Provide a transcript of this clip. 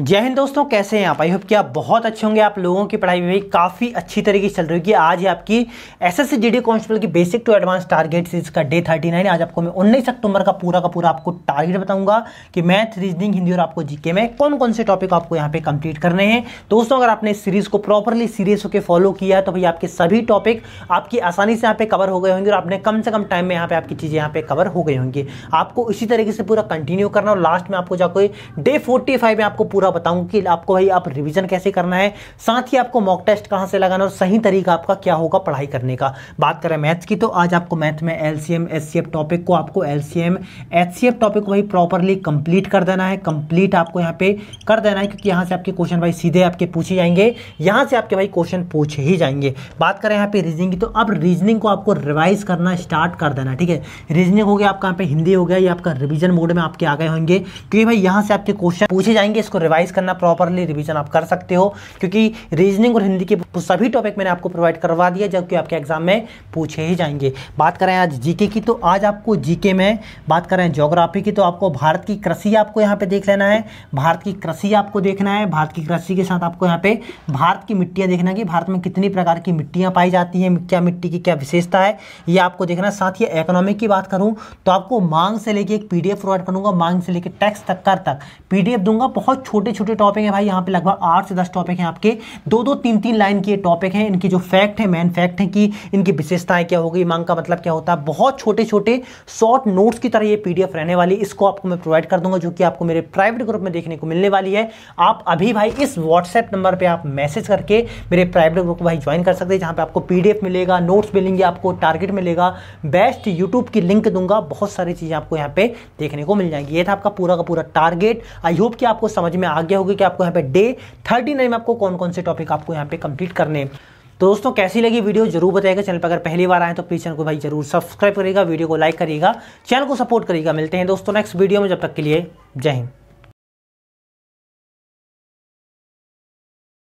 जय हिंद दोस्तों कैसे हैं आप आई होप कि आप बहुत अच्छे होंगे आप लोगों की पढ़ाई भी काफ़ी अच्छी तरीके से चल रही होगी आज ही आपकी एस एस जीडी कांस्टेबल की basic to advance target series का डे 39 आज आपको मैं 19 अक्टूबर का पूरा का पूरा आपको टारगेट बताऊंगा कि मैथ रीजनिंग हिंदी और आपको जीके में कौन कौन से टॉपिक आपको यहाँ पे कंप्लीट करने हैं दोस्तों अगर आपने इस सीरीज को प्रॉपरली सीरियस होकर फॉलो किया तो भाई आपके सभी टॉपिक आपकी आसानी से यहाँ पे कवर हो गए होंगे और आपने कम से कम टाइम में यहाँ पे आपकी चीज़ें यहाँ पे कवर हो गई होंगी आपको इसी तरीके से पूरा कंटिन्यू करना और लास्ट में आपको जाकर डे फोर्टी में आपको पूरा पूरा बताऊँ कि आपको भाई आप रिविज़न कैसे करना है साथ ही आपको मॉक टेस्ट कहाँ से लगाना और सही तरीका आपका क्या होगा पढ़ाई करने का बात करें मैथ्स की तो आज आपको मैथ में एल सी टॉपिक को आपको एल सी टॉपिक को भाई प्रॉपरली कंप्लीट कर देना है कंप्लीट आपको यहाँ पे कर देना है क्योंकि यहाँ से आपके क्वेश्चन भाई सीधे आपके पूछे जाएंगे यहाँ से आपके भाई क्वेश्चन पूछे ही जाएंगे बात करें यहाँ पे रीजनिंग की तो अब रीजनिंग को आपको रिवाइज करना स्टार्ट कर देना ठीक है रीजनिंग हो गया आपका यहाँ पे हिंदी हो गया या आपका रिविजन मोड में आपके आ गए होंगे क्योंकि भाई यहाँ से आपके क्वेश्चन पूछे जाएंगे इसको रिवाइज रिवाइज करना प्रॉपरली रिविजन आप कर सकते हो क्योंकि रीजनिंग और हिंदी के सभी टॉपिक मैंने आपको प्रोवाइड करवा दिया जबकि आपके एग्जाम में पूछे ही जाएंगे बात करें आज जीके की तो आज आपको जीके में बात करें जोग्राफी की तो आपको भारत की कृषि आपको यहाँ पे देख लेना है भारत की कृषि आपको देखना है भारत की कृषि के साथ आपको यहाँ पे भारत की मिट्टियाँ देखना कि भारत में कितनी प्रकार की मिट्टियाँ पाई जाती हैं क्या मिट्टी की क्या विशेषता है ये आपको देखना है साथ ही इकोनॉमिक की बात करूँ तो आपको मांग से लेके एक पी प्रोवाइड करूँगा मांग से लेकर टैक्स तक कर तक पी दूंगा बहुत छोटे छोटे छोटे टॉपिक हैं भाई यहाँ पे लगभग आठ से दस टॉपिक हैं आपके दो दो तीन तीन लाइन के टॉपिक हैं इनकी जो फैक्ट है मेन फैक्ट है कि इनकी विशेषताएं क्या होगी मांग का मतलब क्या होता है बहुत छोटे छोटे शॉर्ट नोट्स की तरह ये पीडीएफ रहने वाली इसको आपको मैं प्रोवाइड कर दूंगा जो कि आपको मेरे प्राइवेट ग्रुप में देखने को मिलने वाली है आप अभी भाई इस व्हाट्सएप नंबर पर आप मैसेज करके मेरे प्राइवेट ग्रुप को भाई ज्वाइन कर सकते हैं जहाँ पर आपको पी मिलेगा नोट्स मिलेंगे आपको टारगेट मिलेगा बेस्ट यूट्यूब की लिंक दूंगा बहुत सारी चीज़ें आपको यहाँ पे देखने को मिल जाएंगी ये था आपका पूरा का पूरा टारगेट आई होप कि आपको समझ में आज्ञा होगी कि आपको यहाँ पे डे थर्टी नाइन में आपको कौन कौन से टॉपिक आपको यहाँ पे कंप्लीट करने तो दोस्तों कैसी लगी वीडियो जरूर बताएगा चैनल पर अगर पहली बार आए तो प्लीज चैनल को भाई जरूर सब्सक्राइब करेगा वीडियो को लाइक करेगा चैनल को सपोर्ट करेगा मिलते हैं दोस्तों नेक्स्ट वीडियो में जब तक के लिए जय हिंद